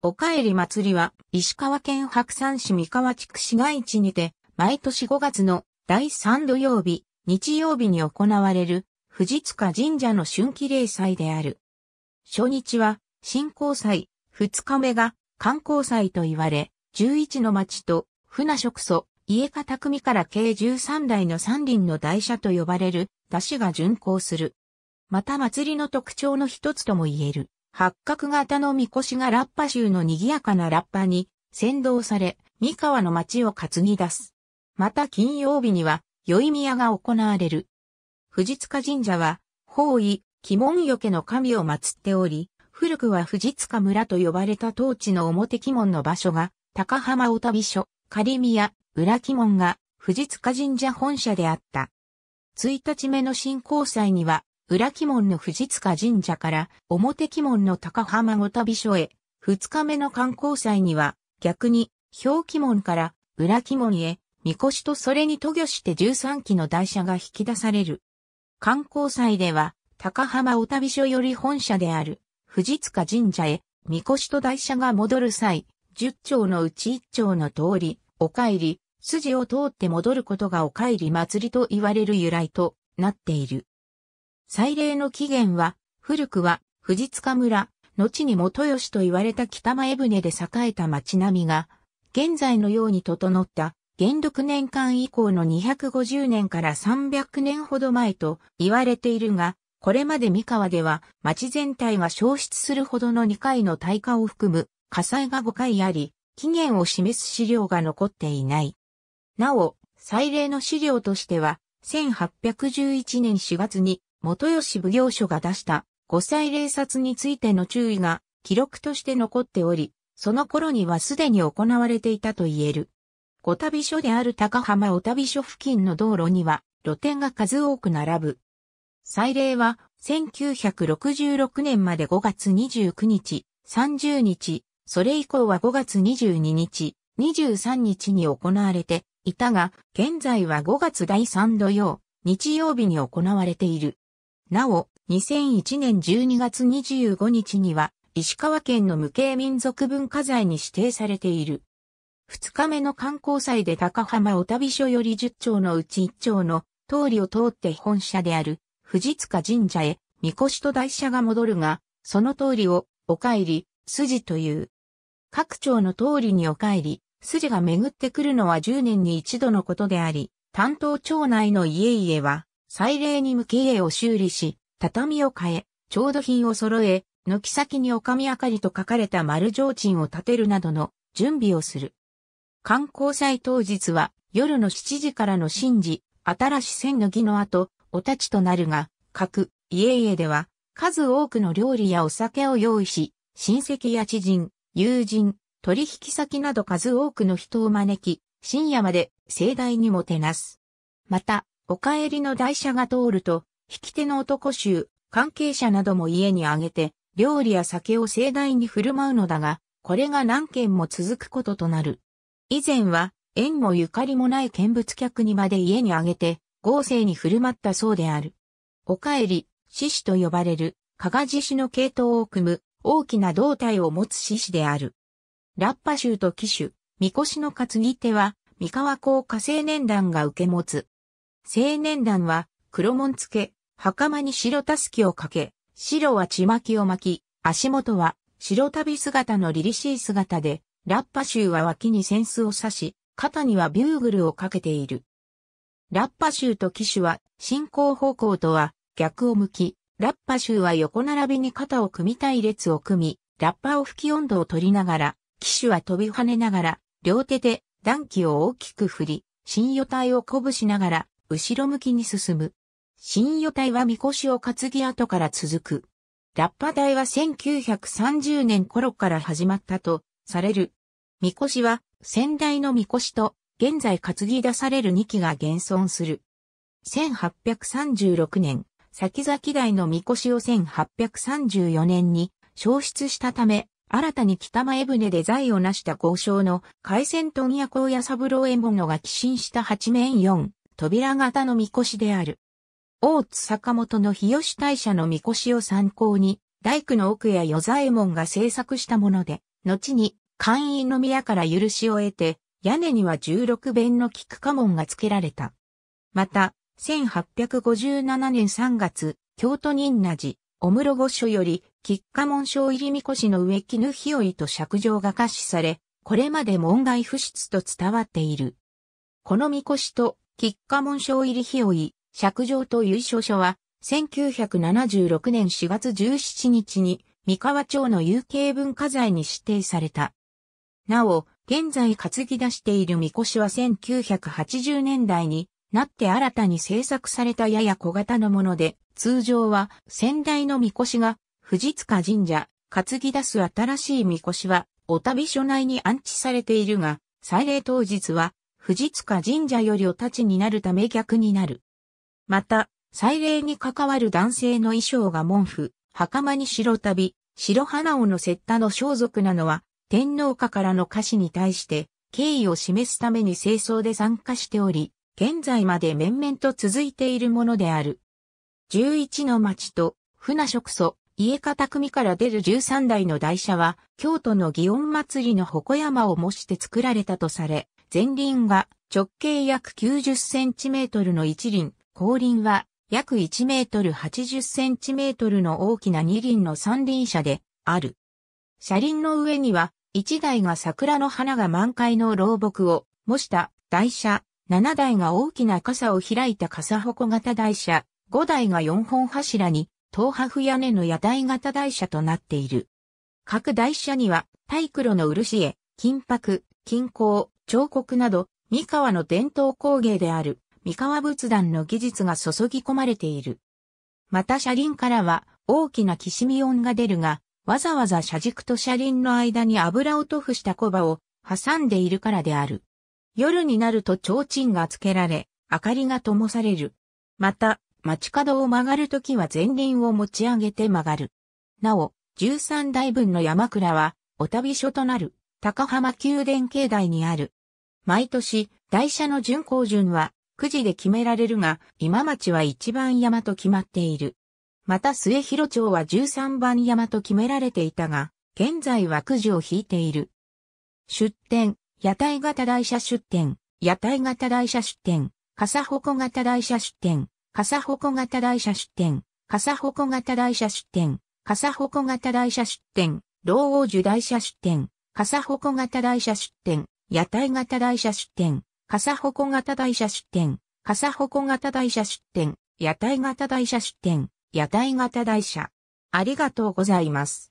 おかえり祭りは、石川県白山市三河地区市街地にて、毎年5月の第3土曜日、日曜日に行われる、藤塚神社の春季礼祭である。初日は、新興祭、2日目が、観光祭と言われ、11の町と、船食祖、家家匠から計13台の三輪の台車と呼ばれる、出汁が巡行する。また祭りの特徴の一つとも言える。八角型の神輿がラッパ州の賑やかなラッパに先導され、三河の町を担ぎ出す。また金曜日には、宵宮が行われる。藤塚神社は、方位、鬼門よけの神を祀っており、古くは藤塚村と呼ばれた当地の表鬼門の場所が、高浜お旅所、仮宮、裏鬼門が、藤塚神社本社であった。1日目の新交祭には、裏鬼門の藤塚神社から表鬼門の高浜御旅所へ、二日目の観光祭には、逆に、表鬼門から裏鬼門へ、みこしとそれに渡御して13基の台車が引き出される。観光祭では、高浜御旅所より本社である、藤塚神社へ、みこしと台車が戻る際、10丁のうち1丁の通り、お帰り、筋を通って戻ることがお帰り祭りと言われる由来となっている。祭礼の起源は、古くは、藤塚村、後に元吉と言われた北前船で栄えた町並みが、現在のように整った、元禄年間以降の250年から300年ほど前と言われているが、これまで三河では町全体が消失するほどの2回の大火を含む火災が5回あり、起源を示す資料が残っていない。なお、祭礼の資料としては、1811年4月に元吉奉行所が出した五歳霊殺についての注意が記録として残っており、その頃にはすでに行われていたと言える。五旅所である高浜小旅所付近の道路には露店が数多く並ぶ。祭礼は1966年まで5月29日、30日、それ以降は5月22日、23日に行われていたが、現在は5月第3土曜、日曜日に行われている。なお、2001年12月25日には、石川県の無形民族文化財に指定されている。二日目の観光祭で高浜お旅所より10町のうち1町の通りを通って本社である藤塚神社へ、みこしと台車が戻るが、その通りをお帰り、筋という。各町の通りにお帰り、筋が巡ってくるのは10年に一度のことであり、担当町内の家々は祭礼に向け家を修理し、畳を変え、調度品を揃え、軒先におかみあかりと書かれた丸提灯を立てるなどの準備をする。観光祭当日は夜の7時からの神事、新し千の儀の後、お立ちとなるが、各家々では数多くの料理やお酒を用意し、親戚や知人、友人、取引先など数多くの人を招き、深夜まで盛大にもてなす。また、お帰りの台車が通ると、引き手の男衆、関係者なども家にあげて、料理や酒を盛大に振る舞うのだが、これが何件も続くこととなる。以前は、縁もゆかりもない見物客にまで家にあげて、豪勢に振る舞ったそうである。お帰り、獅子と呼ばれる、加賀獅子の系統を組む、大きな胴体を持つ獅子である。ラッパ州と騎手、神輿の担ぎ手は、三河高火星年団が受け持つ。青年団は黒紋付け、袴に白たすきをかけ、白は血巻きを巻き、足元は白旅姿の凛々しい姿で、ラッパ州は脇に扇子を刺し、肩にはビューグルをかけている。ラッパ州と騎手は進行方向とは逆を向き、ラッパ州は横並びに肩を組みたい列を組み、ラッパを吹き温度を取りながら、騎手は飛び跳ねながら、両手で暖気を大きく振り、新予体を鼓舞しながら、後ろ向きに進む。新予隊はみ越しを担ぎ後から続く。ラッパ隊は1930年頃から始まったとされる。み越しは先代のみ越しと現在担ぎ出される2機が現存する。1836年、先々代のみ越しを1834年に消失したため、新たに北前船で財を成した豪商の海鮮問屋高野三郎右衛門が寄進した八面四扉型の神輿である。大津坂本の日吉大社の神輿を参考に、大工の奥や与左衛門が制作したもので、後に、官員の宮から許しを得て、屋根には十六弁の菊家門が付けられた。また、1857年3月、京都仁和寺、お室御所より、菊家門小入りみこの植絹日和と釈状が可視され、これまで門外不出と伝わっている。この神輿と喫下紋章入り日追、釈上と優勝書は、1976年4月17日に、三河町の有形文化財に指定された。なお、現在担ぎ出している御こは1980年代になって新たに制作されたやや小型のもので、通常は先代の御こが藤塚神社、担ぎ出す新しい御こは、お旅所内に安置されているが、祭礼当日は藤塚神社よりお立ちになるため逆になる。また、祭礼に関わる男性の衣装が門府、袴に白旅、白花をの雪駄の装束なのは、天皇家からの歌詞に対して、敬意を示すために清掃で参加しており、現在まで面々と続いているものである。十一の町と、船食祖、家方組から出る十三代の台車は、京都の祇園祭りの鉾山を模して作られたとされ、前輪は直径約90センチメートルの一輪、後輪は約1メートル80センチメートルの大きな二輪の三輪車である。車輪の上には1台が桜の花が満開の老木を模した台車、7台が大きな傘を開いた傘鉾型台車、5台が4本柱に、東波屋根の屋台型台車となっている。各台車には、タイ黒の漆絵、金箔、金鉱、彫刻など、三河の伝統工芸である、三河仏壇の技術が注ぎ込まれている。また車輪からは、大きなきしみ音が出るが、わざわざ車軸と車輪の間に油を塗布した小刃を挟んでいるからである。夜になると提灯がつけられ、明かりが灯される。また、街角を曲がるときは前輪を持ち上げて曲がる。なお、13台分の山倉は、お旅所となる、高浜宮殿境内にある、毎年、台車の巡行順は、くじで決められるが、今町は一番山と決まっている。また末広町は13番山と決められていたが、現在はくじを引いている。出店、屋台型台車出店、屋台型台車出店、傘鉾型台車出店、傘鉾型台車出店、傘鉾型台車出店、傘鉾型台車出店、老王樹台車出店、笠鉾型台車出店、屋台型台車出店、笠鉾型台車出店、笠鉾型台車出店、屋台型台車出店、屋台型台車。ありがとうございます。